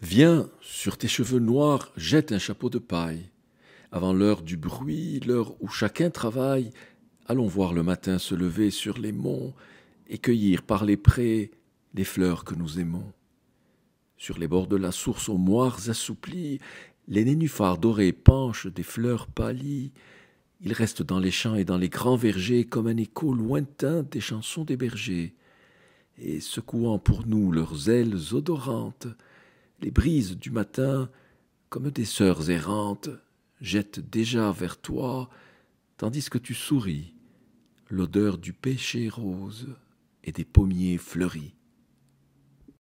Viens sur tes cheveux noirs, jette un chapeau de paille. Avant l'heure du bruit, l'heure où chacun travaille, allons voir le matin se lever sur les monts et cueillir par les prés les fleurs que nous aimons. Sur les bords de la source aux moires assouplies, les nénuphars dorés penchent des fleurs pâlies. Ils restent dans les champs et dans les grands vergers comme un écho lointain des chansons des bergers, et secouant pour nous leurs ailes odorantes, les brises du matin, comme des sœurs errantes, jettent déjà vers toi, tandis que tu souris, l'odeur du péché rose et des pommiers fleuris.